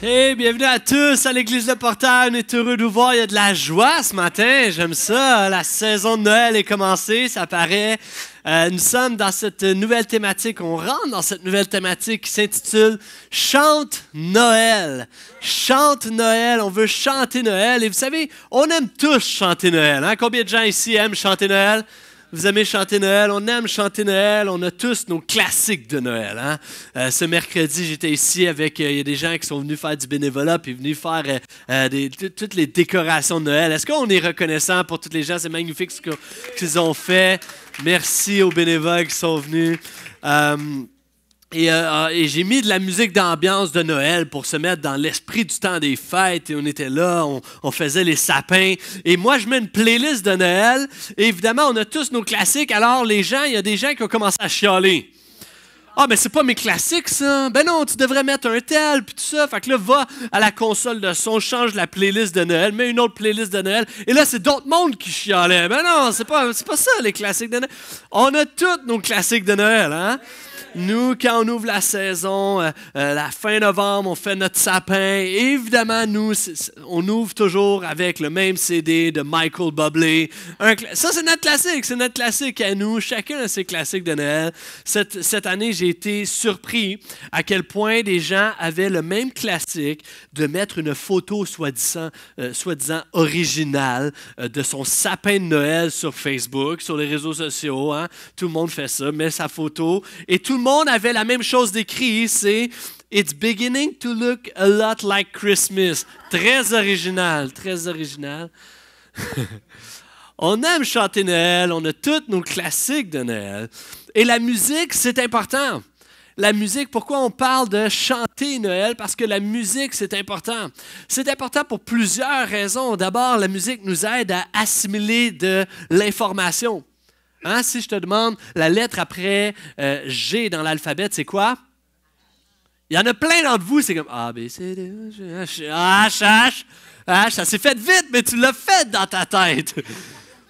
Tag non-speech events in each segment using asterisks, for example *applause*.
Hey, bienvenue à tous à l'église de Portail. On est heureux de vous voir. Il y a de la joie ce matin. J'aime ça. La saison de Noël est commencée, ça paraît. Euh, nous sommes dans cette nouvelle thématique. On rentre dans cette nouvelle thématique qui s'intitule Chante Noël. Chante Noël. On veut chanter Noël. Et vous savez, on aime tous chanter Noël. Hein? Combien de gens ici aiment chanter Noël? Vous aimez chanter Noël? On aime chanter Noël. On a tous nos classiques de Noël. Hein? Euh, ce mercredi, j'étais ici avec. Euh, y a des gens qui sont venus faire du bénévolat puis venus faire euh, toutes les décorations de Noël. Est-ce qu'on est reconnaissant pour toutes les gens? C'est magnifique ce qu'ils ont fait. Merci aux bénévoles qui sont venus. Euh, euh, et, j'ai mis de la musique d'ambiance de Noël pour se mettre dans l'esprit du temps des fêtes. Et on était là, on, faisait les sapins. Et moi, je mets une playlist de Noël. Et évidemment, on a tous nos classiques. Alors, les gens, il y a des gens qui ont commencé à chialer. Ah, mais c'est pas mes classiques, ça. Ben non, tu devrais mettre un tel, puis tout ça. Fait que là, va à la console de son, change la playlist de Noël, mets une autre playlist de Noël. Et là, c'est d'autres mondes qui chialaient. Ben non, c'est pas, pas ça, les classiques de Noël. On a tous nos classiques de Noël, hein? Nous, quand on ouvre la saison, euh, euh, la fin novembre, on fait notre sapin. Évidemment, nous, on ouvre toujours avec le même CD de Michael Bublé. ça, c'est notre classique. C'est notre classique à nous. Chacun a ses classiques de Noël. Cette, cette année, j'ai été surpris à quel point des gens avaient le même classique de mettre une photo soi-disant euh, originale de son sapin de Noël sur Facebook, sur les réseaux sociaux. Hein. Tout le monde fait ça, met sa photo et tout le monde avait la même chose d'écrit, c'est It's beginning to look a lot like Christmas. Très original, très original. *laughs* on aime chanter Noël, on a tous nos classiques de Noël. Et la musique, c'est important. La musique, pourquoi on parle de chanter Noël? Parce que la musique, c'est important. C'est important pour plusieurs raisons. D'abord, la musique nous aide à assimiler de l'information. Hein, si je te demande la lettre après euh, G dans l'alphabet, c'est quoi? Il y en a plein d'entre vous, c'est comme A, B, C, D, E, G, H, H, H. H ça s'est fait vite, mais tu l'as fait dans ta tête.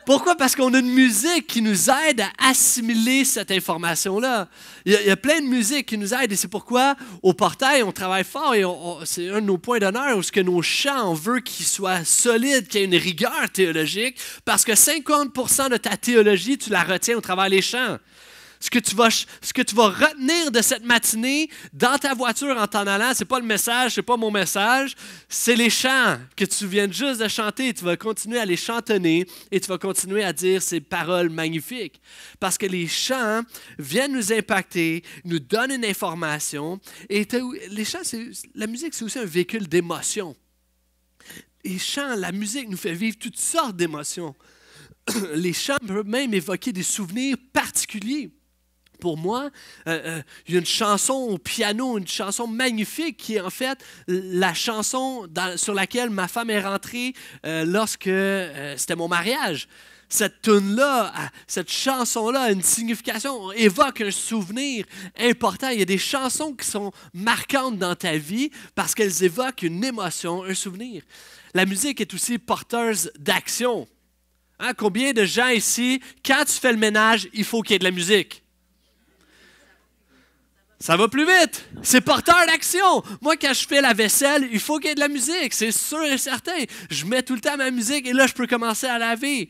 Pourquoi? Parce qu'on a une musique qui nous aide à assimiler cette information-là. Il, y a plein de musiques qui nous aide et c'est pourquoi au portail, on travaille fort et c'est un de nos points d'honneur où ce que nos chants, on veut qu'ils soient solides, qu'il y ait une rigueur théologique parce que 50% de ta théologie, tu la retiens au travers des chants. Ce que, tu vas, ce que tu vas retenir de cette matinée dans ta voiture en t'en allant, c'est pas le message, c'est pas mon message, c'est les chants que tu viens juste de chanter. Tu vas continuer à les chantonner et tu vas continuer à dire ces paroles magnifiques. Parce que les chants viennent nous impacter, nous donnent une information. Et les chants, la musique, c'est aussi un véhicule d'émotion. Les chants, la musique nous fait vivre toutes sortes d'émotions. *clears throat* Les chants peuvent même évoquer des souvenirs particuliers pour moi, il y a une chanson au piano, une chanson magnifique qui est en fait la chanson sur laquelle ma femme est rentrée euh, lorsque euh, c'était mon mariage. Cette tune-là, euh, cette chanson-là a une signification, évoque un souvenir important. Il y a des chansons qui sont marquantes dans ta vie parce qu'elles évoquent une émotion, un souvenir. La musique est aussi porteuse d'action. Hein, combien de gens ici, quand tu fais le ménage, il faut qu'il y ait de la musique? Ça va plus vite. C'est porteur d'action. Moi, quand je fais la vaisselle, il faut qu'il y ait de la musique. C'est sûr et certain. Je mets tout le temps ma musique et là, je peux commencer à laver.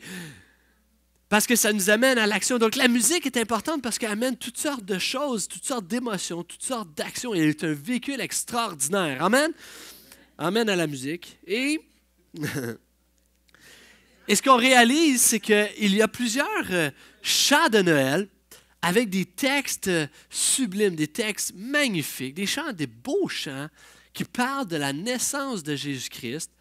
Parce que ça nous amène à l'action. Donc, la musique est importante parce qu'elle amène toutes sortes de choses, toutes sortes d'émotions, toutes sortes d'actions. Elle est un véhicule extraordinaire. Amen. Amen à la musique. Et. *laughs* et ce qu'on réalise, c'est qu'il y a plusieurs euh, chats de Noël avec des textes sublimes, des textes magnifiques, des chants, des beaux chants qui parlent de la naissance de Jésus-Christ.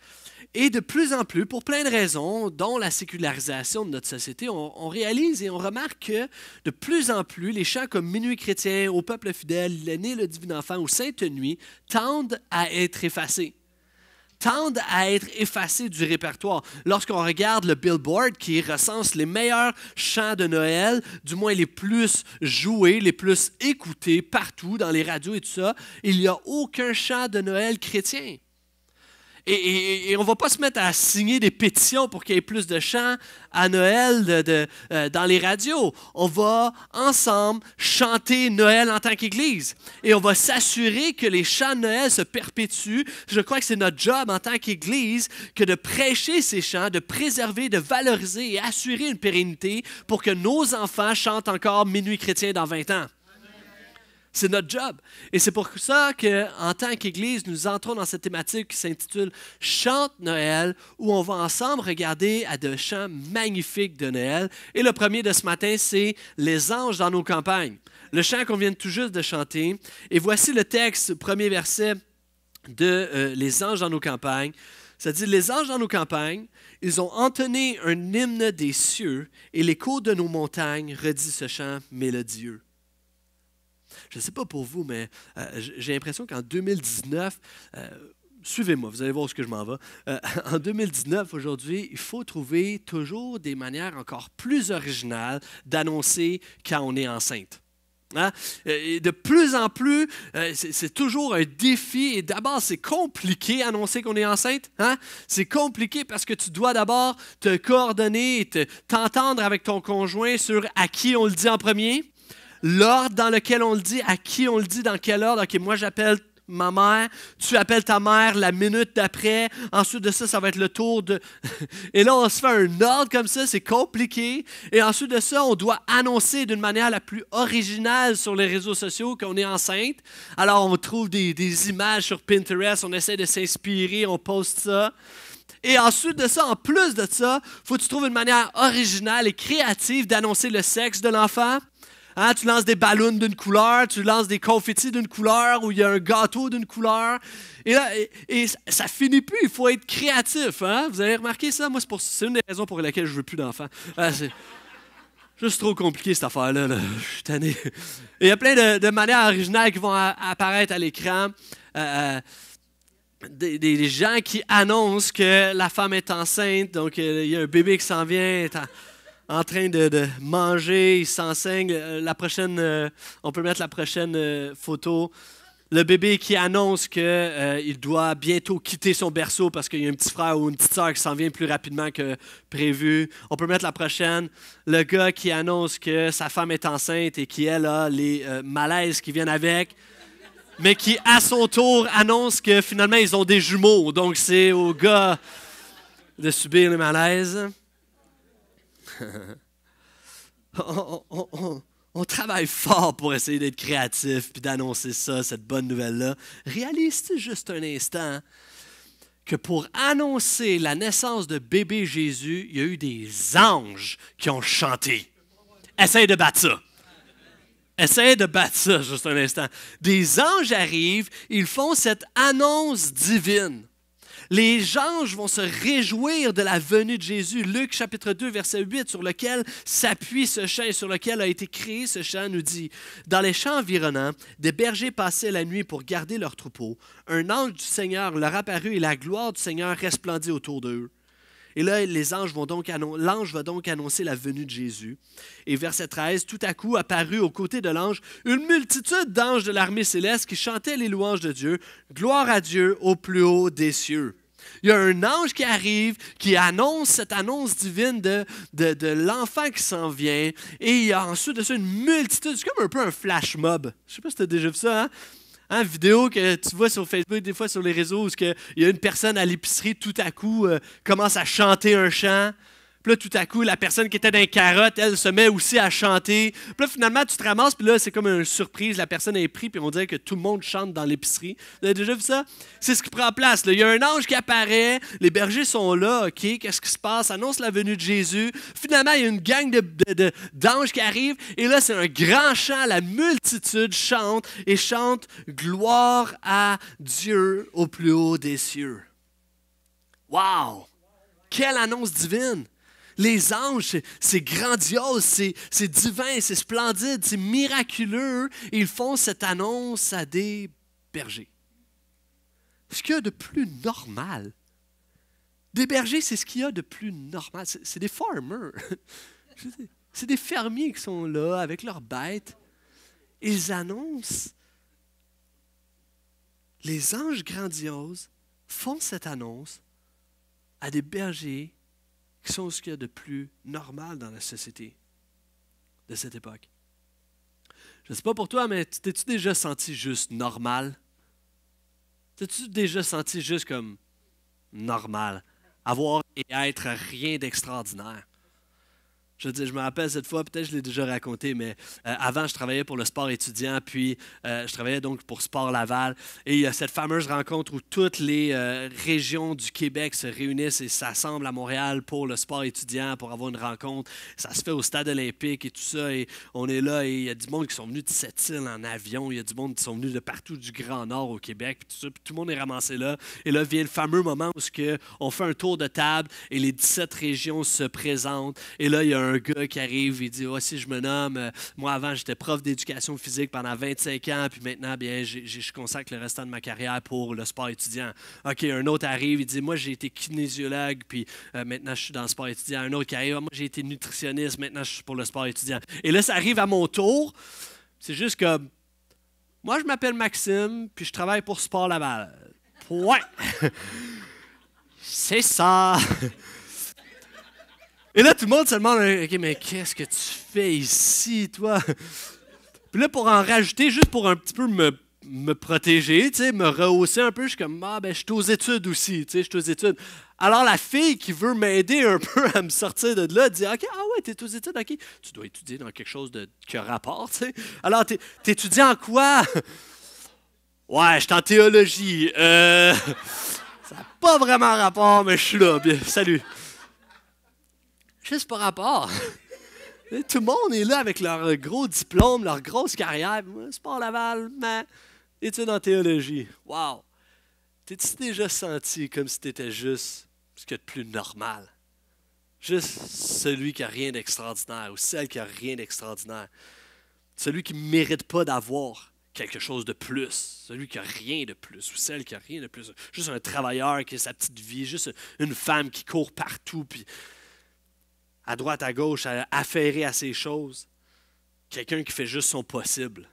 Et de plus en plus, pour plein de raisons, dont la sécularisation de notre société, on, réalise et on remarque que de plus en plus, les chants comme Minuit chrétien, Au peuple fidèle, L'aîné, le divin enfant ou Sainte Nuit tendent à être effacés tendent à être effacés du répertoire. Lorsqu'on regarde le Billboard qui recense les meilleurs chants de Noël, du moins les plus joués, les plus écoutés partout dans les radios et tout ça, il n'y a aucun chant de Noël chrétien. Et, on ne va pas se mettre à signer des pétitions pour qu'il y ait plus de chants à Noël euh, dans les radios. On va ensemble chanter Noël en tant qu'Église. Et on va s'assurer que les chants de Noël se perpétuent. Je crois que c'est notre job en tant qu'Église que de prêcher ces chants, de préserver, de valoriser et assurer une pérennité pour que nos enfants chantent encore Minuit chrétien dans 20 ans. C'est notre job. Et c'est pour ça que, en tant qu'Église, nous entrons dans cette thématique qui s'intitule Chante Noël, où on va ensemble regarder à deux chants magnifiques de Noël. Et le premier de ce matin, c'est Les anges dans nos campagnes. Le chant qu'on vient tout juste de chanter. Et voici le texte, premier verset de euh, Les anges dans nos campagnes. Ça dit, les anges dans nos campagnes, ils ont entonné un hymne des cieux et l'écho de nos montagnes redit ce chant mélodieux. Je ne sais pas pour vous, mais euh, j'ai l'impression qu'en 2019, euh, suivez-moi, vous allez voir ce que je m'en vais. Euh, *laughs* en 2019, aujourd'hui, il faut trouver toujours des manières encore plus originales d'annoncer quand on est enceinte. Hein? de plus en plus, c'est toujours un défi. Et d'abord, c'est compliqué annoncer qu'on est enceinte. Hein? C'est compliqué parce que tu dois d'abord te coordonner et t'entendre avec ton conjoint sur à qui on le dit en premier l'ordre dans lequel on le dit, à qui on le dit, dans quel ordre. OK, moi j'appelle ma mère, tu appelles ta mère la minute d'après, ensuite de ça, ça va être le tour de... *laughs* Et là, on se fait un ordre comme ça, c'est compliqué. Et ensuite de ça, on doit annoncer d'une manière la plus originale sur les réseaux sociaux qu'on est enceinte. Alors, on trouve des, images sur Pinterest, on essaie de s'inspirer, on poste ça. Et ensuite de ça, en plus de ça, faut que tu trouves une manière originale et créative d'annoncer le sexe de l'enfant. Hein, tu lances des ballons d'une couleur, tu lances des confettis d'une couleur, ou il y a un gâteau d'une couleur. Et là, et, ça finit plus. Il faut être créatif. Hein? Vous avez remarqué ça? Moi, c'est une des raisons pour lesquelles je veux plus d'enfants. Ah, c'est juste trop compliqué, cette affaire-là. Je suis Il y a plein de, manières originales qui vont apparaître à l'écran. Euh, euh, des, gens qui annoncent que la femme est enceinte, donc euh, il y a un bébé qui s'en vient en train de, manger, il s'enseigne. Euh, la prochaine, euh, on peut mettre la prochaine euh, photo. Le bébé qui annonce qu'il doit bientôt quitter son berceau parce qu'il y a un petit frère ou une petite sœur qui s'en vient plus rapidement que prévu. On peut mettre la prochaine. Le gars qui annonce que sa femme est enceinte et qui, a les malaises qui viennent avec mais qui, à son tour, annonce que finalement, ils ont des jumeaux. Donc, c'est au gars de subir les malaises. *laughs* on, travaille fort pour essayer d'être créatif puis d'annoncer ça, cette bonne nouvelle-là. Réalise juste un instant que pour annoncer la naissance de bébé Jésus, il y a eu des anges qui ont chanté. Essaye de battre ça. Essaye de battre ça juste un instant. Des anges arrivent, ils font cette annonce divine. Les anges vont se réjouir de la venue de Jésus. Luc chapitre 2, verset 8, sur lequel s'appuie ce chant et sur lequel a été créé ce chant, nous dit, Dans les champs environnants, des bergers passaient la nuit pour garder leurs troupeaux. Un ange du Seigneur leur apparut et la gloire du Seigneur resplendit autour d'eux. Et là, les anges vont donc l'ange va donc annoncer la venue de Jésus. Et verset 13, tout à coup apparut aux côtés de l'ange une multitude d'anges de l'armée céleste qui chantaient les louanges de Dieu. Gloire à Dieu au plus haut des cieux. Il y a un ange qui arrive, qui annonce cette annonce divine de, de, l'enfant qui s'en vient. Et il y a ensuite de ça une multitude. C'est comme un peu un flash mob. Je ne sais pas si tu as déjà vu ça. Hein? un hein, vidéo que tu vois sur Facebook, des fois sur les réseaux, où il y a une personne à l'épicerie, tout à coup, euh, commence à chanter un chant là, tout à coup, la personne qui était dans la carotte, elle se met aussi à chanter. Puis là, finalement, tu te ramasses, puis là, c'est comme une surprise. La personne est prise, puis on dirait que tout le monde chante dans l'épicerie. Vous avez déjà vu ça? C'est ce qui prend place. Il y a un ange qui apparaît, les bergers sont là, OK, qu'est-ce qui se passe? Annonce la venue de Jésus. Finalement, il y a une gang d'anges de, qui arrivent, et là, c'est un grand chant. La multitude chante et chante gloire à Dieu au plus haut des cieux. Wow! Quelle annonce divine! les anges, c'est grandiose, c'est divin, c'est splendide, c'est miraculeux. ils font cette annonce à des bergers. Ce qu'il y a de plus normal. Des bergers, c'est ce qu'il y a de plus normal. C'est des farmers. *laughs* C'est des fermiers qui sont là avec leurs bêtes. Ils annoncent. Les anges grandioses font cette annonce à des bergers quest ce qu'il y a de plus normal dans la société de cette époque. Je ne sais pas pour toi, mais t'es-tu déjà senti juste normal? T'es-tu déjà senti juste comme normal? Avoir et être rien d'extraordinaire. Je, je me rappelle cette fois, peut-être je l'ai déjà raconté, mais euh, avant, je travaillais pour le sport étudiant, puis euh, je travaillais donc pour Sport Laval. Et il y a cette fameuse rencontre où toutes les euh, régions du Québec se réunissent et s'assemblent à Montréal pour le sport étudiant, pour avoir une rencontre. Ça se fait au stade olympique et tout ça. Et on est là, et il y a du monde qui sont venus de cette îles en avion, il y a du monde qui sont venus de partout du Grand Nord au Québec, tout le monde est ramassé là. Et là vient le fameux moment où on fait un tour de table et les 17 régions se présentent. Et là, il y a un gars qui arrive il dit oh, si je me nomme, euh, moi avant j'étais prof d'éducation physique pendant 25 ans, puis maintenant bien je consacre le restant de ma carrière pour le sport étudiant. Ok, un autre arrive, il dit moi j'ai été kinésiologue, puis euh, maintenant je suis dans le sport étudiant. Un autre qui arrive, moi j'ai été nutritionniste, maintenant je suis pour le sport étudiant. Et là ça arrive à mon tour, c'est juste que moi je m'appelle Maxime, puis je travaille pour Sport Laval. Point. *laughs* c'est ça. Et là, tout le monde se demande euh, OK, mais qu'est-ce que tu fais ici, toi Puis là, pour en rajouter, juste pour un petit peu me, protéger, tu me rehausser un peu, je suis comme Ah, ben, je suis aux études aussi, tu sais, je suis aux études. Alors, la fille qui veut m'aider un *laughs* peu à me sortir de là dit OK, ah ouais, es aux études, OK, tu dois étudier dans quelque chose de, qui a rapport, tu sais. Alors, t'étudies en quoi *laughs* Ouais, je suis en théologie. Euh, *laughs* ça n'a pas vraiment rapport, mais je suis là. Bien, salut. « Juste par rapport. *laughs* Tout le monde est là avec leur gros diplôme, leur grosse carrière. Sport Laval, mais études en théologie. Wow! T'es-tu déjà senti comme si t'étais juste ce qu'il y a de plus normal? Juste celui qui a rien d'extraordinaire ou celle qui a rien d'extraordinaire. Celui qui ne mérite pas d'avoir quelque chose de plus. Celui qui a rien de plus ou celle qui a rien de plus. Juste un travailleur qui a sa petite vie, juste une femme qui court partout puis à droite, à gauche, affairé à ces choses. Quelqu'un qui fait juste son possible.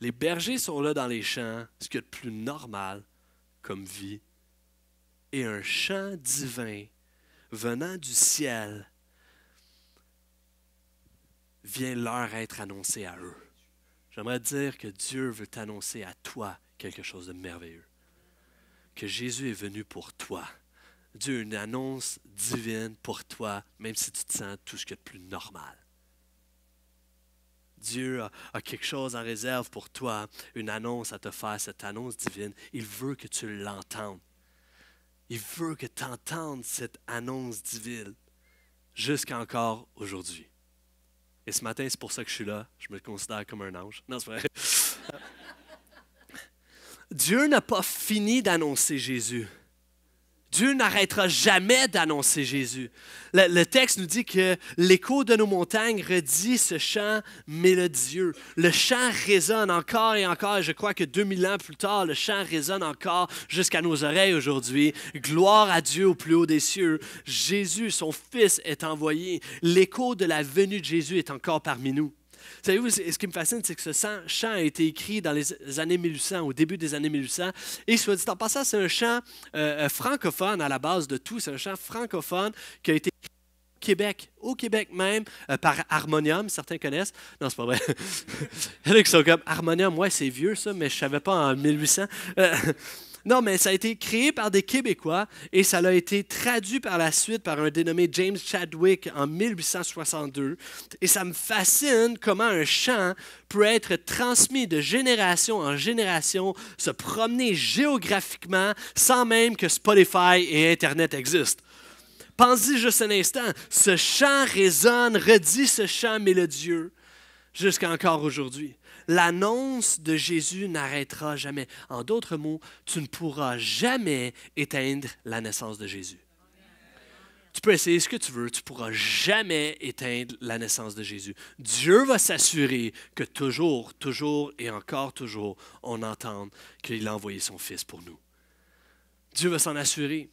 Les bergers sont là dans les champs, ce qu'il y a de plus normal comme vie. Et un chant divin venant du ciel vient leur être annoncé à eux. J'aimerais dire que Dieu veut t'annoncer à toi quelque chose de merveilleux. Que Jésus est venu pour toi. Dieu a une annonce divine pour toi, même si tu te sens tout ce qui est plus normal. Dieu a, quelque chose en réserve pour toi, une annonce à te faire, cette annonce divine. Il veut que tu l'entendes. Il veut que tu entendes cette annonce divine jusqu'à encore aujourd'hui. Et ce matin, c'est pour ça que je suis là. Je me considère comme un ange. Non, c'est vrai. *laughs* Dieu n'a pas fini d'annoncer Jésus. Dieu n'arrêtera jamais d'annoncer Jésus. Le, texte nous dit que l'écho de nos montagnes redit ce chant mélodieux. Le chant résonne encore et encore, je crois que 2000 ans plus tard, le chant résonne encore jusqu'à nos oreilles aujourd'hui. Gloire à Dieu au plus haut des cieux. Jésus, son Fils, est envoyé. L'écho de la venue de Jésus est encore parmi nous savez ce qui me fascine, c'est que ce chant a été écrit dans les années 1800, au début des années 1800. Et soit dit en passant, c'est un chant euh, euh, francophone à la base de tout. C'est un chant francophone qui a été écrit au Québec, au Québec même, euh, par Harmonium, certains connaissent. Non, c'est pas vrai. *laughs* Il y en a qui sont comme Harmonium, ouais, c'est vieux ça, mais je savais pas en 1800. Non, mais ça a été créé par des Québécois et ça a été traduit par la suite par un dénommé James Chadwick en 1862. Et ça me fascine comment un chant peut être transmis de génération en génération, se promener géographiquement sans même que Spotify et Internet existent. Pensez juste un instant, ce chant résonne, redit ce chant mélodieux jusqu'à encore aujourd'hui l'annonce de Jésus n'arrêtera jamais. En d'autres mots, tu ne pourras jamais éteindre la naissance de Jésus. Tu peux essayer ce que tu veux, tu ne pourras jamais éteindre la naissance de Jésus. Dieu va s'assurer que toujours, toujours et encore toujours, on entende qu'il a envoyé son Fils pour nous. Dieu va s'en assurer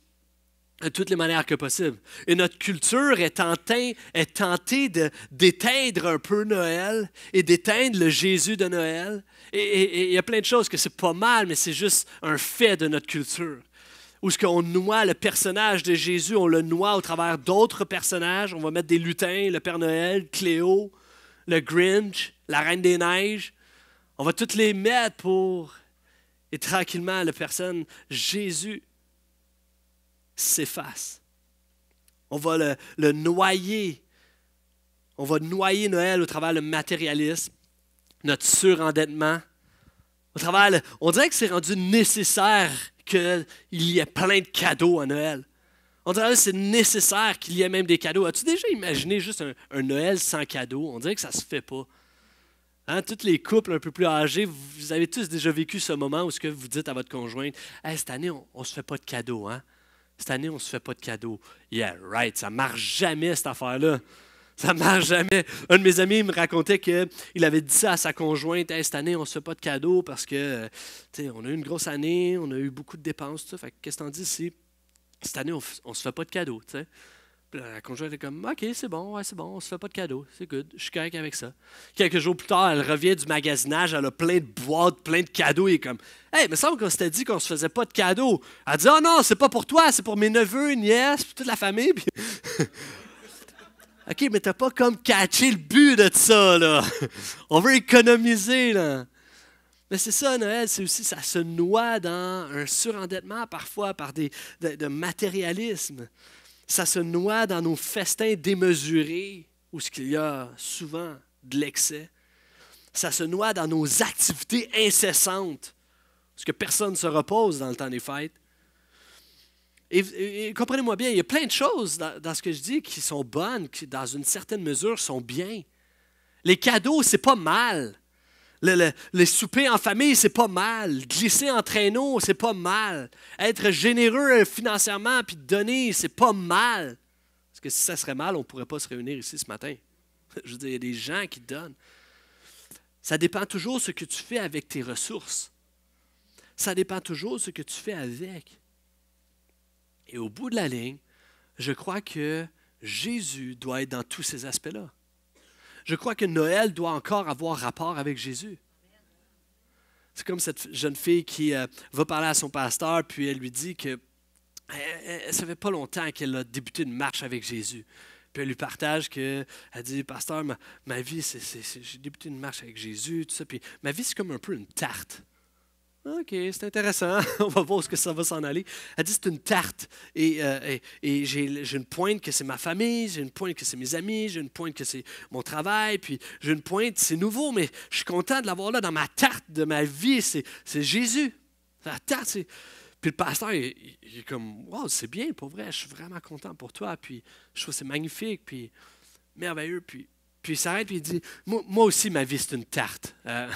de toutes les manières que possible. Et notre culture est, tentée, est tentée d'éteindre un peu Noël et d'éteindre le Jésus de Noël. Et il y a plein de choses que c'est pas mal, mais c'est juste un fait de notre culture. Où ce qu'on noie le personnage de Jésus, on le noie au travers d'autres personnages. On va mettre des lutins, le Père Noël, Cléo, le Grinch, la Reine des Neiges. On va toutes les mettre pour... Et tranquillement, la personne, Jésus, s'efface. On va le, noyer. On va noyer Noël au travers le matérialisme, notre surendettement. Au travers, on dirait que c'est rendu nécessaire qu'il y ait plein de cadeaux à Noël. On dirait que c'est nécessaire qu'il y ait même des cadeaux. As-tu déjà imaginé juste un, Noël sans cadeaux? On dirait que ça se fait pas. Hein, toutes les couples un peu plus âgés, vous avez tous déjà vécu ce moment où ce que vous dites à votre conjointe, cette année, on ne se fait pas de cadeaux. Hein? Cette année, on ne se fait pas de cadeaux. Yeah, right, ça marche jamais cette affaire-là. Ça marche jamais. Un de mes amis me racontait qu'il avait dit ça à sa conjointe cette année, on ne se fait pas de cadeaux parce que on a eu une grosse année, on a eu beaucoup de dépenses, qu'est-ce que t'en dis cette année, on se fait pas de cadeaux? la conjointe est comme OK, c'est bon, ouais, c'est bon, on se fait pas de cadeaux, c'est good, je suis correct avec ça. Quelques jours plus tard, elle revient du magasinage, elle a plein de boîtes, plein de cadeaux, et comme Hey, mais semble qu'on s'était dit qu'on se faisait pas de cadeaux. Elle dit oh non, c'est pas pour toi, c'est pour mes neveux, nièces, toute la famille. *laughs* OK, mais t'as pas comme catché le but de ça, là. *laughs* On veut économiser, là. Mais c'est ça, Noël, c'est aussi, ça se noie dans un surendettement parfois par des, de, de matérialisme ça se noie dans nos festins démesurés où ce qu'il y a souvent de l'excès. Ça se noie dans nos activités incessantes parce que personne ne se repose dans le temps des fêtes. Et, comprenez-moi bien, il y a plein de choses dans, dans, ce que je dis qui sont bonnes, qui dans une certaine mesure sont bien. Les cadeaux, c'est pas mal. Le, souper en famille, c'est pas mal. Glisser en traîneau, c'est pas mal. Être généreux euh, financièrement puis donner, c'est pas mal. Parce que si ça serait mal, on ne pourrait pas se réunir ici ce matin. *laughs* Je veux dire, il y a des gens qui donnent. Ça dépend toujours de ce que tu fais avec tes ressources. Ça dépend toujours de ce que tu fais avec. Et au bout de la ligne, je crois que Jésus doit être dans tous ces aspects-là. Je crois que Noël doit encore avoir rapport avec Jésus. C'est comme cette jeune fille qui euh, va parler à son pasteur, puis elle lui dit que elle, eh, eh, ne savait pas longtemps qu'elle a débuté une marche avec Jésus. Puis elle lui partage que, elle dit, pasteur, ma, ma vie, c'est, j'ai débuté une marche avec Jésus, tout ça. Puis ma vie, c'est comme un peu une tarte. OK, c'est intéressant. *laughs* On va voir ce que ça va s'en aller. Elle dit, c'est une tarte. Et, euh, j'ai une pointe que c'est ma famille, j'ai une pointe que c'est mes amis, j'ai une pointe que c'est mon travail, puis j'ai une pointe, c'est nouveau, mais je suis content de l'avoir là dans ma tarte de ma vie. C'est Jésus. La tarte, Puis le pasteur, il, est comme, wow, c'est bien, pour vrai, je suis vraiment content pour toi. Puis je trouve que c'est magnifique, puis merveilleux. Puis, puis il s'arrête, puis il dit, moi, aussi, ma vie, c'est une tarte. Euh,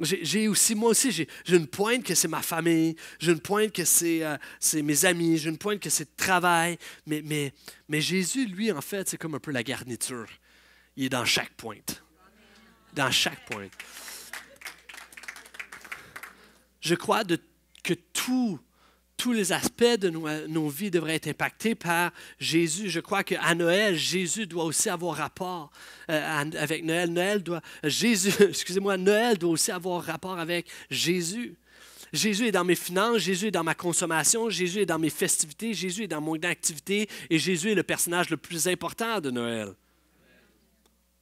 j'ai aussi, moi aussi, j'ai une pointe que c'est ma famille, j'ai une pointe que euh, c'est mes amis, j'ai une pointe que c'est le travail. Mais, mais, mais Jésus, lui, en fait, c'est comme un peu la garniture. Il est dans chaque pointe. Dans chaque pointe. Je crois que tout tous les aspects de nos, vies devraient être impactés par Jésus. Je crois qu'à Noël, Jésus doit aussi avoir rapport euh, avec Noël. Noël doit, Jésus, *laughs* excusez-moi, Noël doit aussi avoir rapport avec Jésus. Jésus est dans mes finances, Jésus est dans ma consommation, Jésus est dans mes festivités, Jésus est dans mon activité et Jésus est le personnage le plus important de Noël.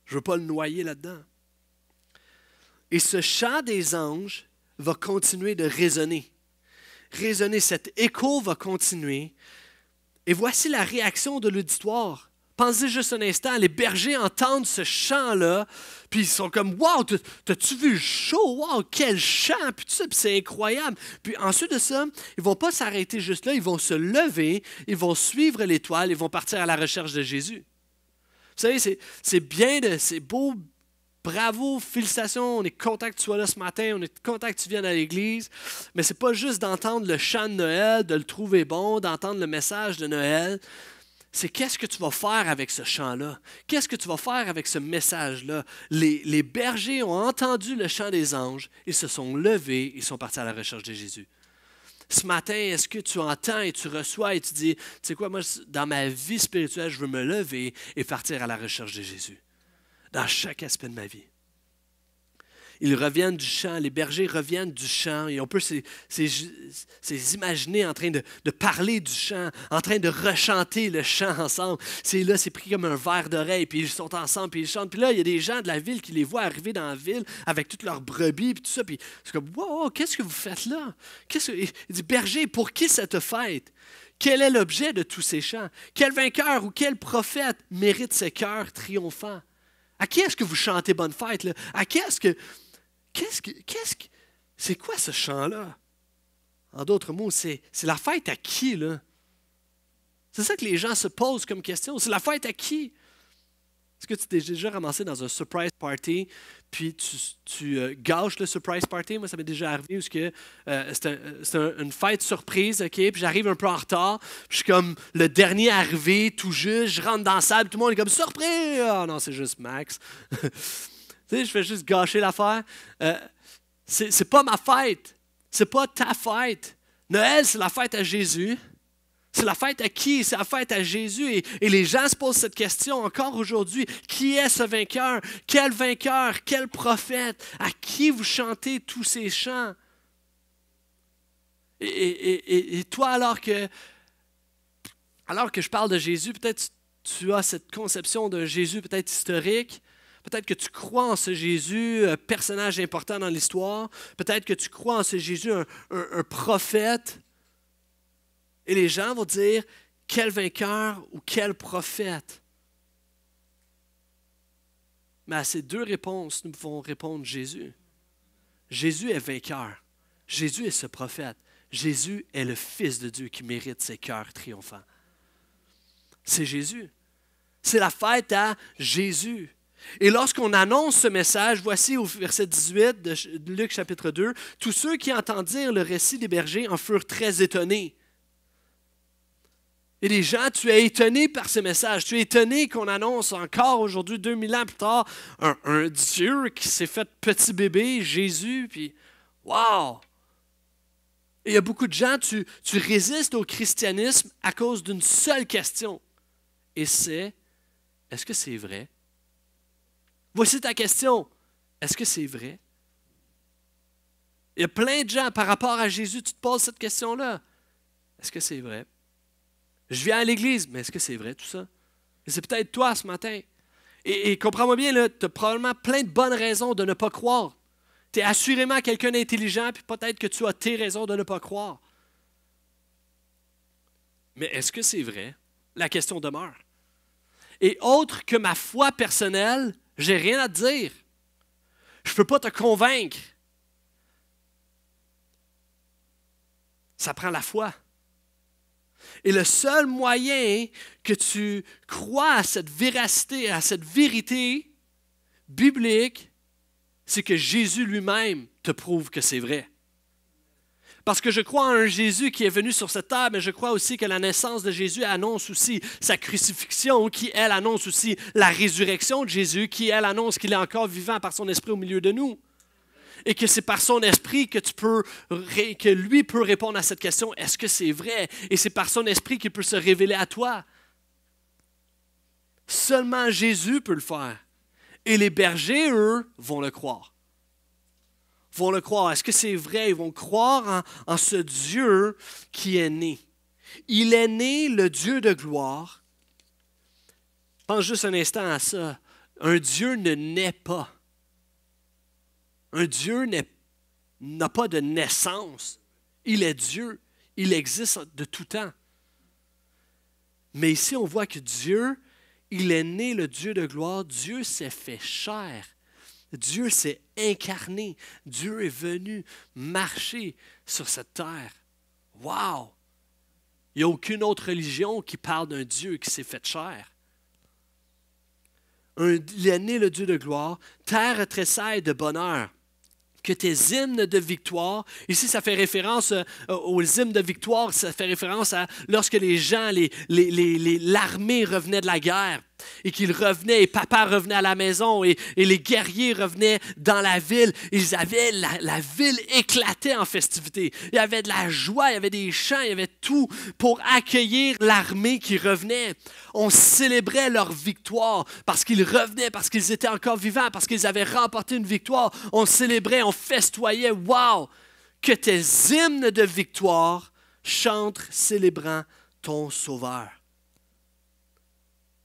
Je ne veux pas le noyer là-dedans. Et ce chant des anges va continuer de résonner résonner, cet écho va continuer. Et voici la réaction de l'auditoire. Pensez juste un instant, les bergers entendent ce chant-là, puis ils sont comme Waouh, t'as-tu vu le show? quel chant! Puis, puis c'est incroyable. Puis ensuite de ça, ils vont pas s'arrêter juste là, ils vont se lever, ils vont suivre l'étoile, ils vont partir à la recherche de Jésus. Vous savez, c'est bien, c'est beau, bravo, félicitations, on est content que tu sois là ce matin, on est content que tu viennes à l'église. Mais c'est pas juste d'entendre le chant de Noël, de le trouver bon, d'entendre le message de Noël. C'est qu'est-ce que tu vas faire avec ce chant-là? Qu'est-ce que tu vas faire avec ce message-là? Les, les bergers ont entendu le chant des anges, ils se sont levés, ils sont partis à la recherche de Jésus ce matin, est-ce que tu entends et tu reçois et tu dis, tu sais quoi, moi, dans ma vie spirituelle, je veux me lever et partir à la recherche de Jésus dans chaque aspect de ma vie. Ils reviennent du chant. les bergers reviennent du chant. et on peut s'imaginer en train de, parler du chant, en train de rechanter le chant ensemble. C'est là, c'est pris comme un verre d'oreille, puis ils sont ensemble, puis ils chantent. Puis là, il y a des gens de la ville qui les voient arriver dans la ville avec toutes leurs brebis, puis tout ça. Puis c'est comme, wow, qu'est-ce que vous faites là? Qu'est-ce Il dit, berger, pour qui cette fête? Quel est l'objet de tous ces chants? Quel vainqueur ou quel prophète mérite ce cœur triomphant? À qui est-ce que vous chantez Bonne fête? À qui est-ce que. Qu'est-ce que. Qu'est-ce que. C'est quoi ce chant-là? En d'autres mots, c'est la fête à qui, là? C'est ça que les gens se posent comme question. C'est la fête à qui? Est-ce que tu t'es déjà ramassé dans un surprise party puis tu, tu euh, gâches le surprise party. Moi, ça m'est déjà arrivé parce que euh, c'est une fête surprise, OK? Puis j'arrive un peu en retard, puis je suis comme le dernier arrivé, tout juste, je rentre dans la salle, tout le monde est comme surprise! Oh non, c'est juste Max. *laughs* tu sais, je fais juste gâcher l'affaire. Euh, c'est pas ma fête, c'est pas ta fête. Noël, c'est la fête à Jésus. C'est la fête à qui? C'est la fête à Jésus. Et, les gens se posent cette question encore aujourd'hui. Qui est ce vainqueur? Quel vainqueur? Quel prophète? À qui vous chantez tous ces chants? Et, toi, alors que, alors que je parle de Jésus, peut-être tu as cette conception d'un Jésus peut-être historique. Peut-être que tu crois en ce Jésus, euh, personnage important dans l'histoire. Peut-être que tu crois en ce Jésus, un prophète. Et les gens vont dire, quel vainqueur ou quel prophète. Mais à ces deux réponses, nous pouvons répondre Jésus. Jésus est vainqueur. Jésus est ce prophète. Jésus est le Fils de Dieu qui mérite ses cœurs triomphants. C'est Jésus. C'est la fête à Jésus. Et lorsqu'on annonce ce message, voici au verset 18 de Luc chapitre 2, tous ceux qui entendirent le récit des bergers en furent très étonnés. Et les gens, tu es étonné par ce message. Tu es étonné qu'on annonce encore aujourd'hui, 2000 ans plus tard, un, Dieu qui s'est fait petit bébé, Jésus, puis wow! Et il y a beaucoup de gens, tu, tu résistes au christianisme à cause d'une seule question. Et c'est, est-ce que c'est vrai? Voici ta question. Est-ce que c'est vrai? Il y a plein de gens par rapport à Jésus, tu te poses cette question-là. Est-ce que c'est vrai? Je viens à l'église, mais est-ce que c'est vrai tout ça? C'est peut-être toi ce matin. Et, comprends-moi bien, tu as probablement plein de bonnes raisons de ne pas croire. Tu es assurément quelqu'un d'intelligent, puis peut-être que tu as tes raisons de ne pas croire. Mais est-ce que c'est vrai? La question demeure. Et autre que ma foi personnelle, j'ai rien à te dire. Je ne peux pas te convaincre. Ça prend la foi. Et le seul moyen que tu crois à cette véracité, à cette vérité biblique, c'est que Jésus lui-même te prouve que c'est vrai. Parce que je crois en un Jésus qui est venu sur cette terre, mais je crois aussi que la naissance de Jésus annonce aussi sa crucifixion, qui, elle, annonce aussi la résurrection de Jésus, qui, elle, annonce qu'il est encore vivant par son esprit au milieu de nous et que c'est par son esprit que tu peux, que lui peut répondre à cette question, est-ce que c'est vrai? Et c'est par son esprit qu'il peut se révéler à toi. Seulement Jésus peut le faire. Et les bergers, eux, vont le croire. Vont le croire. Est-ce que c'est vrai? Ils vont croire en, en ce Dieu qui est né. Il est né le Dieu de gloire. Pense juste un instant à ça. Un Dieu ne naît pas. Un Dieu n'a pas de naissance. Il est Dieu. Il existe de tout temps. Mais ici, on voit que Dieu, il est né le Dieu de gloire. Dieu s'est fait chair. Dieu s'est incarné. Dieu est venu marcher sur cette terre. Wow! Il n'y a aucune autre religion qui parle d'un Dieu qui s'est fait chair. il est né le Dieu de gloire. Terre tressaille de bonheur que tes hymnes de victoire, ici ça fait référence euh, aux hymnes de victoire, ça fait référence à lorsque les gens, l'armée les, revenait de la guerre, et qu'ils revenaient, et papa revenait à la maison, et, les guerriers revenaient dans la ville. Ils avaient, la, ville éclatait en festivité. Il y avait de la joie, il y avait des chants, il y avait tout pour accueillir l'armée qui revenait. On célébrait leur victoire parce qu'ils revenaient, parce qu'ils étaient encore vivants, parce qu'ils avaient remporté une victoire. On célébrait, on festoyait. Waouh! Que tes hymnes de victoire chantent célébrant ton sauveur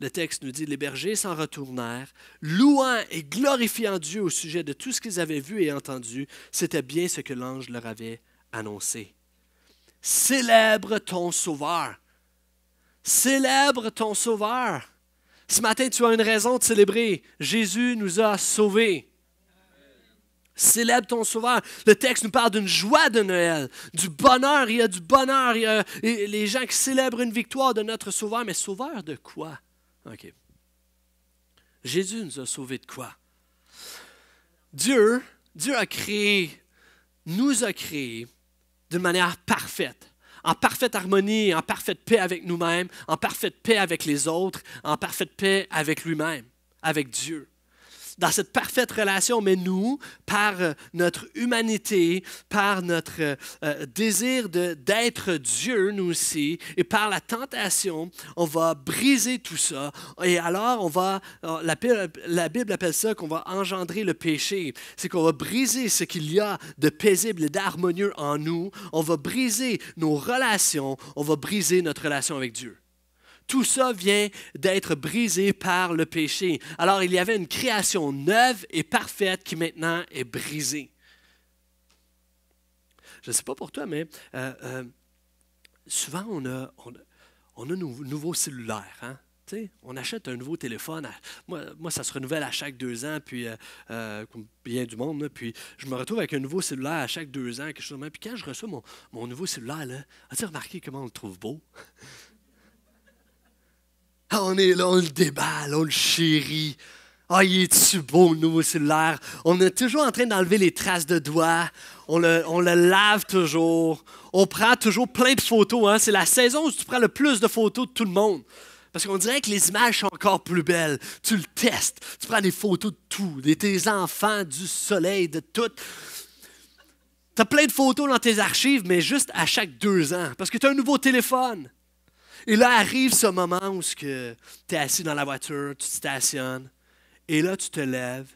le texte nous dit, les bergers s'en retournèrent, louant et glorifiant Dieu au sujet de tout ce qu'ils avaient vu et entendu. C'était bien ce que l'ange leur avait annoncé. Célèbre ton Sauveur. Célèbre ton Sauveur. Ce matin, tu as une raison de célébrer. Jésus nous a sauvés. Célèbre ton Sauveur. Le texte nous parle d'une joie de Noël, du bonheur. Il y a du bonheur. Il y a les gens qui célèbrent une victoire de notre Sauveur. Mais Sauveur de quoi? OK. Jésus nous a sauvés de quoi? Dieu, Dieu a créé, nous a créés d'une manière parfaite en parfaite harmonie, en parfaite paix avec nous-mêmes, en parfaite paix avec les autres, en parfaite paix avec lui-même, avec Dieu dans cette parfaite relation, mais nous, par euh, notre humanité, par notre euh, euh, désir désir d'être Dieu, nous aussi, et par la tentation, on va briser tout ça. Et alors, on va, la, la Bible appelle ça qu'on va engendrer le péché. C'est qu'on va briser ce qu'il y a de paisible et d'harmonieux en nous. On va briser nos relations. On va briser notre relation avec Dieu tout ça vient d'être brisé par le péché. Alors il y avait une création neuve et parfaite qui maintenant est brisée. Je ne sais pas pour toi, mais euh, euh, souvent on a, on, nouveau a hein. on achète un nouveau téléphone. moi, ça se renouvelle à chaque deux ans, puis euh, bien du monde. puis je me retrouve avec un nouveau cellulaire à chaque deux ans, quelque Puis quand je reçois mon, nouveau cellulaire, as-tu remarqué comment on le trouve beau? Ah, on est là, on le déballe, on le chérit. Ah, il est-tu beau, le nouveau cellulaire? On est toujours en train d'enlever les traces de doigts. On le, lave toujours. On prend toujours plein de photos. Hein. C'est la saison où tu prends le plus de photos de tout le monde. Parce qu'on dirait que les images sont encore plus belles. Tu le testes. Tu prends des photos de tout, de tes enfants, du soleil, de tout. Tu as plein de photos dans tes archives, mais juste à chaque deux ans. Parce que tu as un nouveau téléphone. Et là arrive ce moment où tu es assis dans la voiture, tu te stationnes, et là tu te lèves,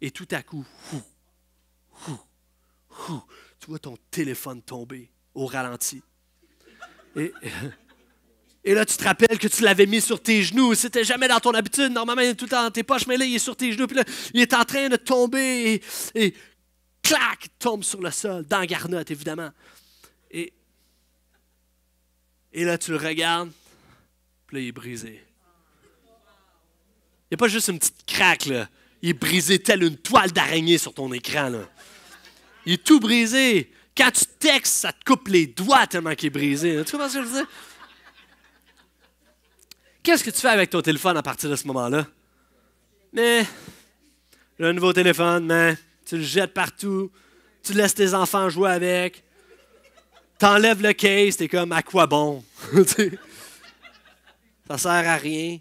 et tout à coup, tu vois ton téléphone tomber au ralenti. *laughs* Et, là, tu te rappelles que tu l'avais mis sur tes genoux. C'était jamais dans ton habitude. Normalement, il est tout le temps dans tes poches, mais là, il est sur tes genoux. Puis là, il est en train de tomber et, clac, clac, tombe sur le sol, dans évidemment. Et là, tu le regardes, puis là, il est brisé. Il n'y a pas juste une petite craque, là. Il est brisé tel une toile d'araignée sur ton écran, là. Il est tout brisé. Quand tu textes, ça te coupe les doigts tellement qu'il est brisé. Tu comprends ce que je veux dire? Qu'est-ce que tu fais avec ton téléphone à partir de ce moment-là? Mais, le nouveau téléphone, mais tu le jettes partout. Tu laisses tes enfants jouer avec. T'enlèves le case, t'es comme à quoi bon? *laughs* ça sert à rien.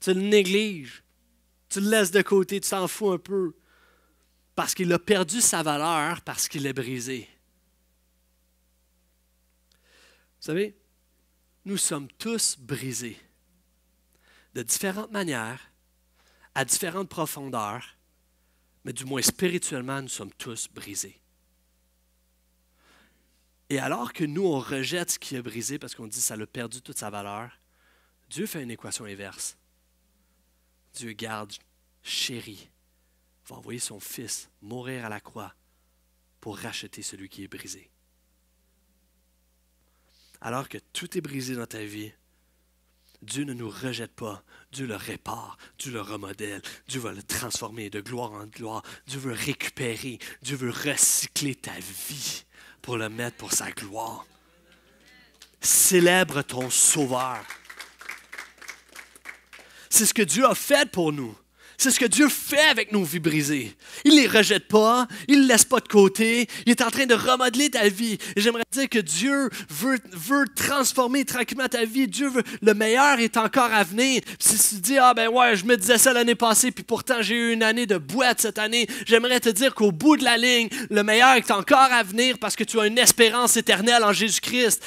Tu le négliges. Tu le laisses de côté, tu t'en fous un peu. Parce qu'il a perdu sa valeur, parce qu'il est brisé. Vous savez, nous sommes tous brisés de différentes manières, à différentes profondeurs, mais du moins spirituellement, nous sommes tous brisés. Et alors que nous, on rejette ce qui est brisé parce qu'on dit ça a perdu toute sa valeur, Dieu fait une équation inverse. Dieu garde, chéri, va envoyer son Fils mourir à la croix pour racheter celui qui est brisé. Alors que tout est brisé dans ta vie, Dieu ne nous rejette pas, Dieu le répare, Dieu le remodèle, Dieu va le transformer de gloire en gloire, Dieu veut récupérer, Dieu veut recycler ta vie pour le mettre pour sa gloire. Célèbre ton Sauveur. C'est ce que Dieu a fait pour nous. C'est ce que Dieu fait avec nos vies brisées. Il les rejette pas, il les laisse pas de côté, il est en train de remodeler ta vie. Et j'aimerais dire que Dieu veut, veut transformer tranquillement ta vie. Dieu veut, le meilleur est encore à venir. si tu dis, ah ben ouais, je me disais ça l'année passée, puis pourtant j'ai eu une année de boîte cette année, j'aimerais te dire qu'au bout de la ligne, le meilleur est encore à venir parce que tu as une espérance éternelle en Jésus-Christ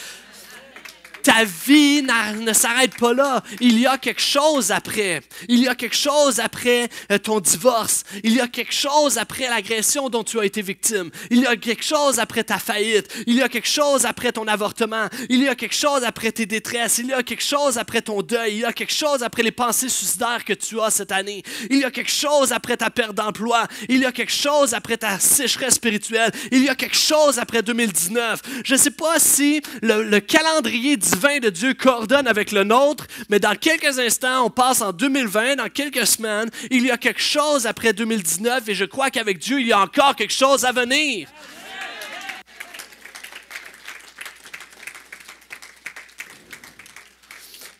ta vie ne s'arrête pas là. Il y a quelque chose après. Il y a quelque chose après ton divorce. Il y a quelque chose après l'agression dont tu as été victime. Il y a quelque chose après ta faillite. Il y a quelque chose après ton avortement. Il y a quelque chose après tes détresses. Il y a quelque chose après ton deuil. Il y a quelque chose après les pensées suicidaires que tu as cette année. Il y a quelque chose après ta perte d'emploi. Il y a quelque chose après ta sécheresse spirituelle. Il y a quelque chose après 2019. Je ne sais pas si le, calendrier dit vin de Dieu coordonne avec le nôtre, mais dans quelques instants, on passe en 2020, dans quelques semaines, il y a quelque chose après 2019 et je crois qu'avec Dieu, il y a encore quelque chose à venir.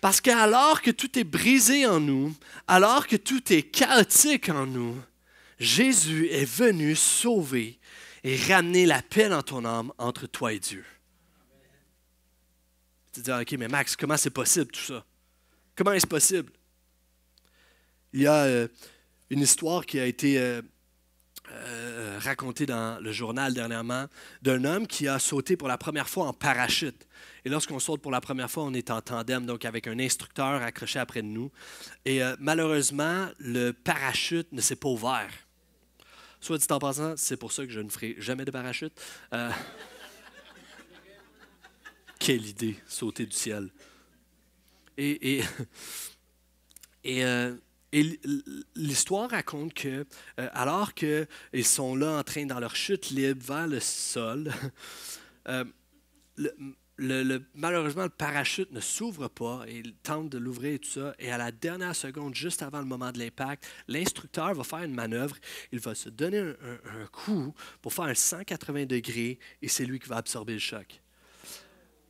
Parce que alors que tout est brisé en nous, alors que tout est chaotique en nous, Jésus est venu sauver et ramener la paix dans ton âme entre toi et Dieu. Tu te dis, OK, mais Max, comment c'est possible tout ça? Comment est-ce possible? Il y a euh, une histoire qui a été euh, euh, racontée dans le journal dernièrement d'un homme qui a sauté pour la première fois en parachute. Et lorsqu'on saute pour la première fois, on est en tandem, donc avec un instructeur accroché après de nous. Et malheureusement, le parachute ne s'est pas ouvert. Soit dit en passant, c'est pour ça que je ne ferai jamais de parachute quelle idée, sauter du ciel. Et, et, *laughs* euh, l'histoire raconte que, euh, alors alors qu'ils sont là en train dans leur chute libre vers le sol, *laughs* euh, le, malheureusement, le parachute ne s'ouvre pas et il tente de l'ouvrir et tout ça. Et à la dernière seconde, juste avant le moment de l'impact, l'instructeur va faire une manœuvre. Il va se donner un coup pour faire un 180 degrés et c'est lui qui va absorber le choc.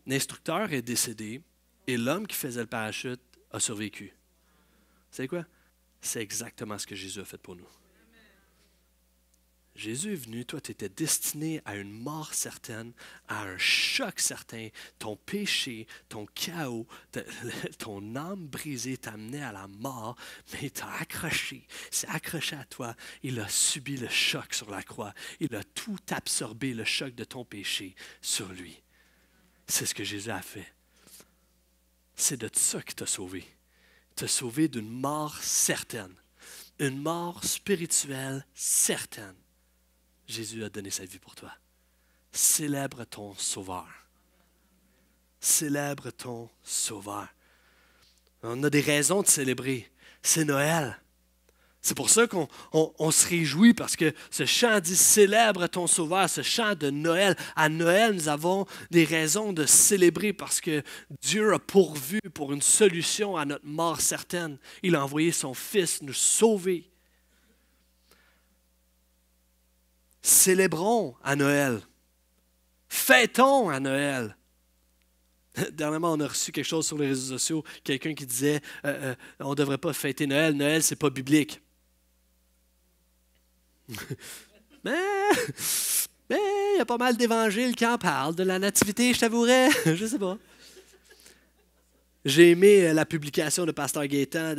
L'instructeur est décédé et l'homme qui faisait le parachute a survécu. savez quoi? C'est exactement ce que Jésus a fait pour nous. Jésus est venu, toi tu étais destiné à une mort certaine, à un choc certain. Ton péché, ton chaos, *laughs* ton âme brisée t'amenait à la mort, mais il t'a accroché, s'est accroché à toi. Il a subi le choc sur la croix. Il a tout absorbé, le choc de ton péché sur lui. C'est ce que Jésus a fait. C'est de ça qu'il t'a sauvé. Il t'a sauvé d'une mort certaine, une mort spirituelle certaine. Jésus a donné sa vie pour toi. Célèbre ton Sauveur. Célèbre ton Sauveur. On a des raisons de célébrer. C'est Noël. C'est pour ça qu'on se réjouit parce que ce chant dit Célèbre ton Sauveur, ce chant de Noël. À Noël, nous avons des raisons de célébrer parce que Dieu a pourvu pour une solution à notre mort certaine. Il a envoyé son Fils nous sauver. Célébrons à Noël. Fêtons à Noël. *laughs* Dernièrement, on a reçu quelque chose sur les réseaux sociaux, quelqu'un qui disait euh, euh, on ne devrait pas fêter Noël, Noël, ce n'est pas biblique. *laughs* mais il y a pas mal d'évangiles qui en parlent, de la nativité, je t'avouerais, *laughs* je sais pas. J'ai aimé euh, la publication de Pasteur Gaétan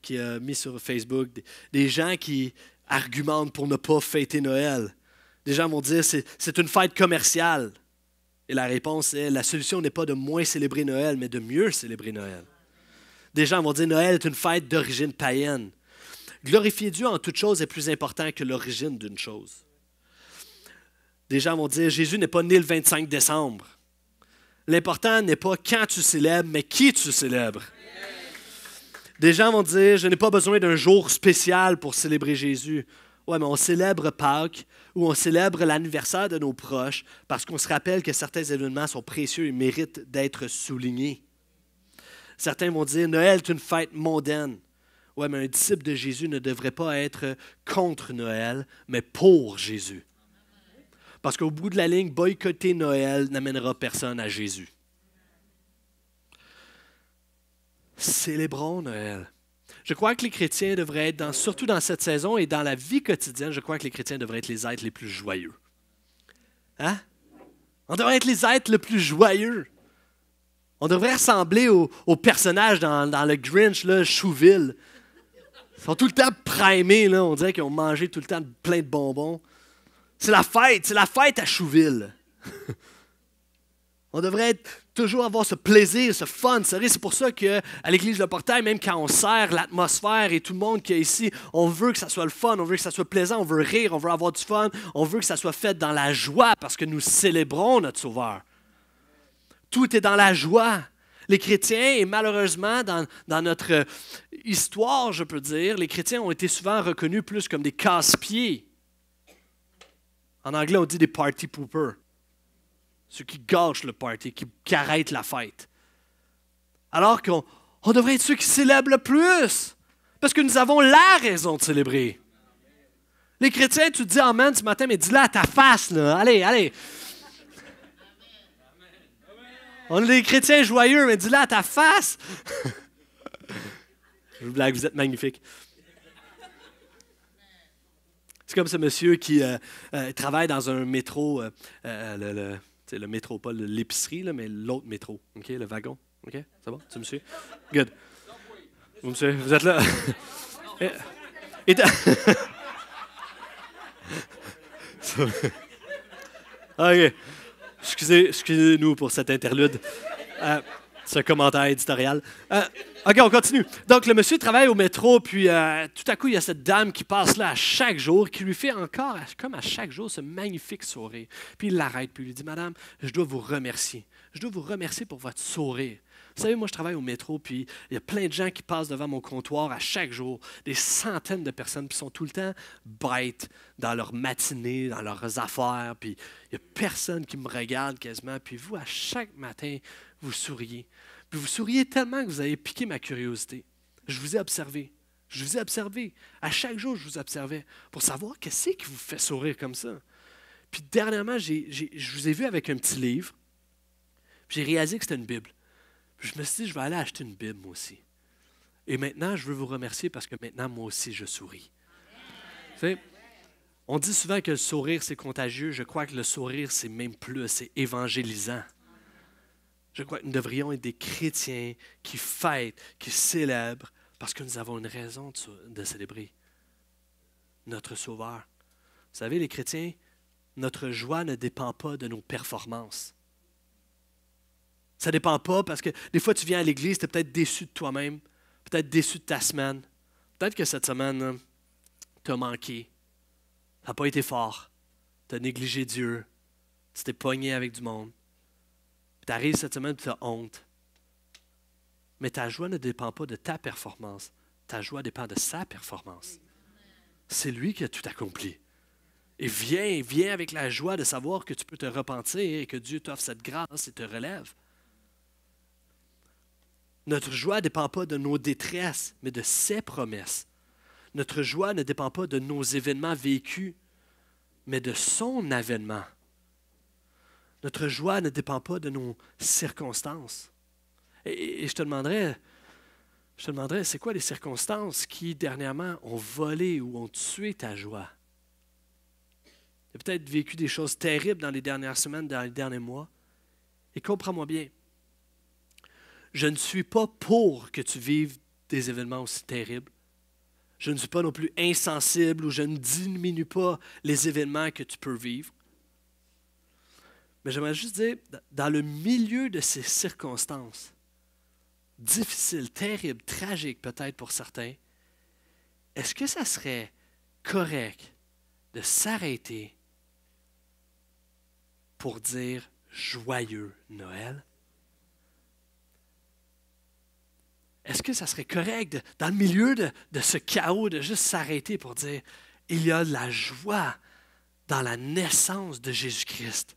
qui a mis sur Facebook des, gens qui argumentent pour ne pas fêter Noël. Des gens vont dire c'est, c'est une fête commerciale. Et la réponse est la solution n'est pas de moins célébrer Noël, mais de mieux célébrer Noël. Des gens vont dire Noël est une fête d'origine païenne. Glorifier Dieu en toute chose est plus important que l'origine d'une chose. Des gens vont dire, Jésus n'est pas né le 25 décembre. L'important n'est pas quand tu célèbres, mais qui tu célèbres. Des gens vont dire, je n'ai pas besoin d'un jour spécial pour célébrer Jésus. Ouais, mais on célèbre Pâques ou on célèbre l'anniversaire de nos proches parce qu'on se rappelle que certains événements sont précieux et méritent d'être soulignés. Certains vont dire Noël est une fête mondaine. Ouais, mais un disciple de Jésus ne devrait pas être contre Noël, mais pour Jésus. Parce qu'au bout de la ligne, boycotter Noël n'amènera personne à Jésus. Célébrons Noël. Je crois que les chrétiens devraient être, dans, surtout dans cette saison et dans la vie quotidienne, je crois que les chrétiens devraient être les êtres les plus joyeux. Hein? On devrait être les êtres les plus joyeux. On devrait ressembler au, personnages personnage dans, le Grinch, le Chouville. Ils sont tout le temps primés, là. On dirait qu'ils ont mangé tout le temps plein de bonbons. C'est la fête, c'est la fête à Chouville. *laughs* on devrait toujours avoir ce plaisir, ce fun, ce C'est pour ça qu'à l'église de Portail, même quand on sert l'atmosphère et tout le monde qui est ici, on veut que ça soit le fun, on veut que ça soit plaisant, on veut rire, on veut avoir du fun, on veut que ça soit fait dans la joie parce que nous célébrons notre Sauveur. Tout est dans la joie. Les chrétiens, et malheureusement, dans, notre euh, histoire, je peux dire, les chrétiens ont été souvent reconnus plus comme des casse-pieds. En anglais, on dit des party poopers. Ceux qui gâchent le party, qui, arrêtent la fête. Alors qu'on devrait être ceux qui célèbrent le plus. Parce que nous avons la raison de célébrer. Les chrétiens, tu te dis Amen ce matin, mais dis-le à ta face, là. Allez, allez. On est des chrétiens joyeux, mais dis-le à ta face. *laughs* Je vous blague, vous êtes magnifique. C'est comme ce monsieur qui euh, euh, travaille dans un métro, euh, le, le métro, pas l'épicerie, mais l'autre métro, le wagon. OK, ça va, Tu me suis? Good. Vous me Vous êtes là? *laughs* *laughs* OK. Excusez, nous pour cet interlude. Euh, ce commentaire éditorial. Euh, OK, on continue. Donc, le monsieur travaille au métro, puis euh, tout à coup, il y a cette dame qui passe là à chaque jour, qui lui fait encore, comme à chaque jour, ce magnifique sourire. Puis il l'arrête, puis il lui dit Madame, je dois vous remercier. Je dois vous remercier pour votre sourire. Vous savez, moi, je travaille au métro, puis il y a plein de gens qui passent devant mon comptoir à chaque jour, des centaines de personnes, qui sont tout le temps bêtes dans leur matinée, dans leurs affaires, puis il n'y a personne qui me regarde quasiment, puis vous, à chaque matin, vous souriez. Puis vous souriez tellement que vous avez piqué ma curiosité. Je vous ai observé. Je vous ai observé. À chaque jour, je vous observais pour savoir qu'est-ce qui vous fait sourire comme ça. Puis dernièrement, je vous ai vu avec un petit livre. J'ai réalisé que c'était une Bible. Je me suis dit, je vais aller acheter une Bible, moi aussi. Et maintenant, je veux vous remercier parce que maintenant, moi aussi, je souris. On dit souvent que le sourire, c'est contagieux. Je crois que le sourire, c'est même plus, c'est évangélisant. Je crois que nous devrions être des chrétiens qui fêtent, qui célèbrent, parce que nous avons une raison de célébrer notre Sauveur. Vous savez, les chrétiens, notre joie ne dépend pas de nos performances. Ça ne dépend pas parce que des fois, tu viens à l'église, tu es peut-être déçu de toi-même, peut-être déçu de ta semaine. Peut-être que cette semaine, tu as manqué. Tu n'as pas été fort. Tu as négligé Dieu. Tu t'es pogné avec du monde. Tu arrives cette semaine tu as honte. Mais ta joie ne dépend pas de ta performance. Ta joie dépend de sa performance. C'est lui qui a tout accompli. Et viens, viens avec la joie de savoir que tu peux te repentir et que Dieu t'offre cette grâce et te relève. Notre joie ne dépend pas de nos détresses, mais de ses promesses. Notre joie ne dépend pas de nos événements vécus, mais de son avènement. Notre joie ne dépend pas de nos circonstances. Et, je te demanderais, je te demanderais, c'est quoi les circonstances qui, dernièrement, ont volé ou ont tué ta joie? Tu as peut-être vécu des choses terribles dans les dernières semaines, dans les derniers mois. Et comprends-moi bien, je ne suis pas pour que tu vives des événements aussi terribles. Je ne suis pas non plus insensible ou je ne diminue pas les événements que tu peux vivre. Mais j'aimerais juste dire, dans le milieu de ces circonstances difficiles, terribles, tragiques peut-être pour certains, est-ce que ça serait correct de s'arrêter pour dire joyeux Noël? est-ce que ça serait correct, dans le milieu de, ce chaos, de juste s'arrêter pour dire, il y a de la joie dans la naissance de Jésus-Christ.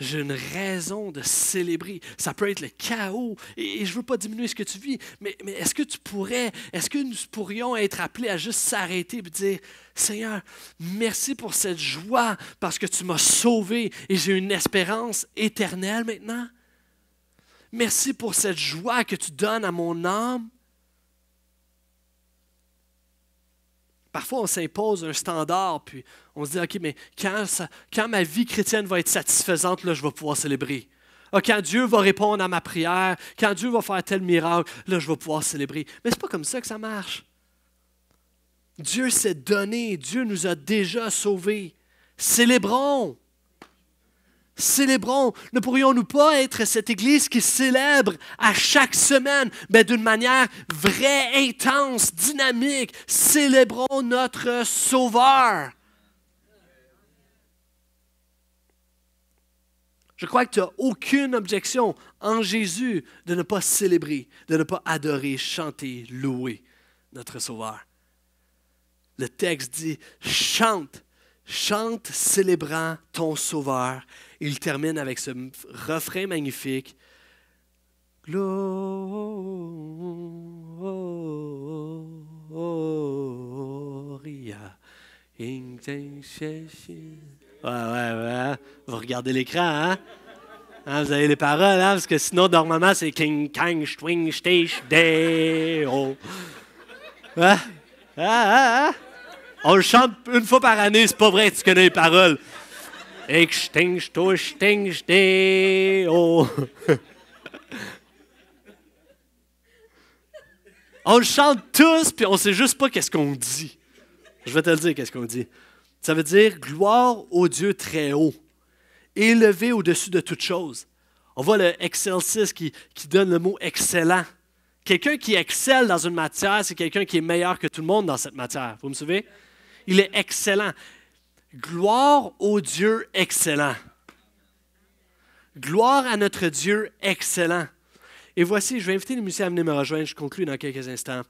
J'ai une raison de célébrer. Ça peut être le chaos, et, je ne veux pas diminuer ce que tu vis, mais, mais est-ce que tu pourrais, est-ce que nous pourrions être appelés à juste s'arrêter et dire, Seigneur, merci pour cette joie parce que tu m'as sauvé et j'ai une espérance éternelle maintenant? Merci pour cette joie que tu donnes à mon âme. Parfois, on s'impose un standard, puis on se dit, OK, mais quand, ma vie chrétienne va être satisfaisante, là, je vais pouvoir célébrer. Ah, quand Dieu va répondre à ma prière, quand Dieu va faire tel miracle, là, je vais pouvoir célébrer. Mais ce n'est pas comme ça que ça marche. Dieu s'est donné, Dieu nous a déjà sauvés. Célébrons. Célébrons. Ne pourrions-nous pas être cette Église qui célèbre à chaque semaine, mais ben, d'une manière vraie, intense, dynamique. Célébrons notre Sauveur. Je crois que tu n'as aucune objection en Jésus de ne pas célébrer, de ne pas adorer, chanter, louer notre Sauveur. Le texte dit, chante, chante célébrant ton Sauveur il termine avec ce refrain magnifique. Gloria. Ouais, ouais, hein. Vous regardez l'écran, hein? hein? Vous avez les paroles, hein? Parce que sinon, normalement, c'est King Kang, Swing, Stich, Deo. Hein? hein? On le chante une fois par année, c'est pas vrai, tu connais les paroles. *laughs* On chante tous, puis on sait juste pas qu'est-ce qu'on dit. Je vais te le dire qu'est-ce qu'on dit. Ça veut dire gloire au Dieu très haut, élevé au-dessus de toute chose. On voit le excelsis » qui, qui donne le mot excellent. Quelqu'un qui excelle dans une matière, c'est quelqu'un qui est meilleur que tout le monde dans cette matière. Vous me suivez? Il est excellent. Gloire au Dieu excellent. Gloire à notre Dieu excellent. Et voici, je vais inviter les musiciens à venir me rejoindre, je conclue dans quelques instants.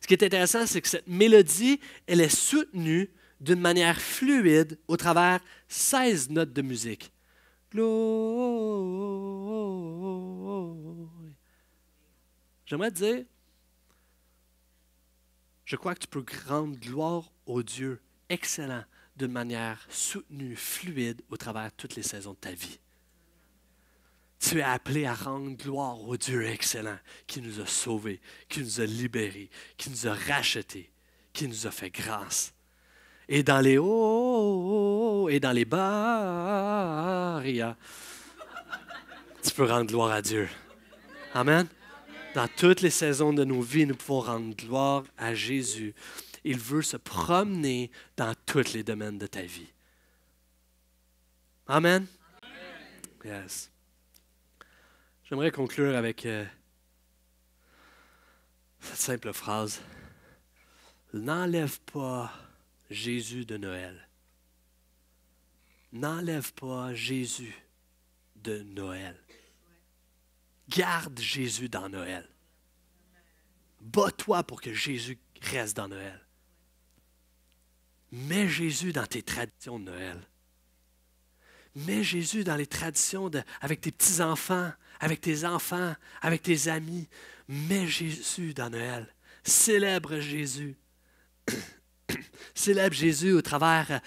Ce qui est intéressant, c'est que cette mélodie, elle est soutenue d'une manière fluide au travers 16 notes de musique. J'aimerais te dire, je crois que tu peux rendre gloire au Dieu excellent d'une manière soutenue, fluide, au travers toutes les saisons de ta vie. Tu es appelé à rendre gloire au Dieu excellent qui nous a sauvés, qui nous a libérés, qui nous a rachetés, qui nous a fait grâce. Et dans les hauts et dans les bas, tu peux rendre gloire à Dieu. Amen. Dans toutes les saisons de nos vies, nous pouvons rendre gloire à Jésus. Il veut se promener dans tous les domaines de ta vie. Amen. Yes. J'aimerais conclure avec euh, cette simple phrase. N'enlève pas Jésus de Noël. N'enlève pas Jésus de Noël. Garde Jésus dans Noël. bat toi pour que Jésus reste dans Noël. Mets Jésus dans tes traditions de Noël. Mets Jésus dans les traditions avec tes petits-enfants, avec tes enfants, avec tes amis. Mets Jésus dans Noël. Célèbre Jésus. *coughs* Célèbre Jésus au travers,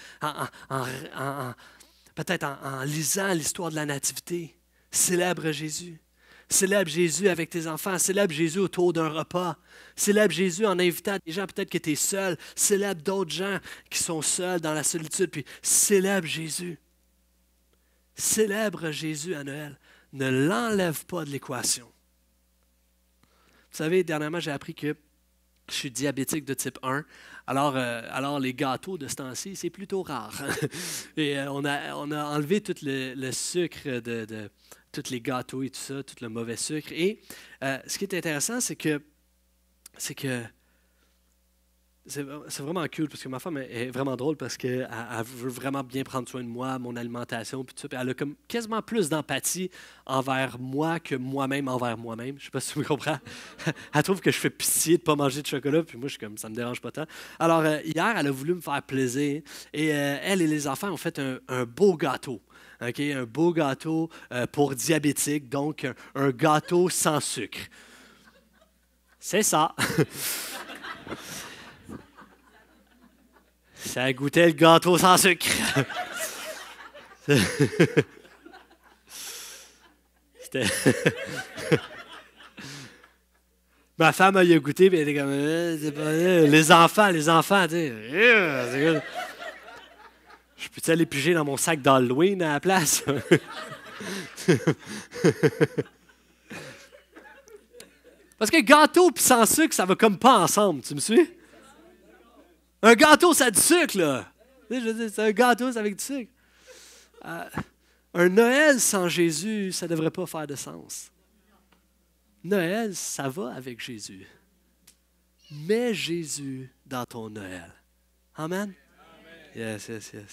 peut-être en lisant l'histoire de la Nativité. Célèbre Jésus. Célèbre Jésus avec tes enfants. Célèbre Jésus autour d'un repas. Célèbre Jésus en invitant des gens peut-être qui étaient seuls, seul. Célèbre d'autres gens qui sont seuls dans la solitude. Puis célèbre Jésus. Célèbre Jésus à Noël. Ne l'enlève pas de l'équation. Vous savez, dernièrement, j'ai appris que je suis diabétique de type 1. Alors, euh, alors les gâteaux de ce temps-ci, c'est plutôt rare. Hein. *laughs* Et euh, on, a, on a enlevé tout le, sucre de tous les gâteaux et tout ça, tout le mauvais sucre. Et euh, ce qui est intéressant, c'est que c'est que c'est vraiment cool parce que ma femme est vraiment drôle parce qu'elle veut vraiment bien prendre soin de moi, mon alimentation, puis tout ça. elle a comme quasiment plus d'empathie envers moi que moi-même envers moi-même. Je sais pas si vous me comprenez. *laughs* elle trouve que je fais pitié de ne pas manger de chocolat, puis moi, je suis comme, ça me dérange pas tant. Alors, euh, hier, elle a voulu me faire plaisir et euh, elle et les enfants ont fait un beau gâteau un beau gâteau euh, pour diabétiques, donc un, gâteau sans sucre. C'est ça. *laughs* ça goûtait le gâteau sans sucre. *laughs* *laughs* Ma femme a a goûté, puis elle était comme, euh, les enfants, les enfants, tu sais. Je peux-tu aller piger dans mon sac d'Halloween à la place? *laughs* Parce que gâteau sans sucre, ça va comme pas ensemble, tu me suis? Un gâteau, ça a du sucre, là. C'est un gâteau, avec du sucre. Euh, un Noël sans Jésus, ça ne devrait pas faire de sens. Noël, ça va avec Jésus. Mets Jésus dans ton Noël. Amen. Yes, yes, yes.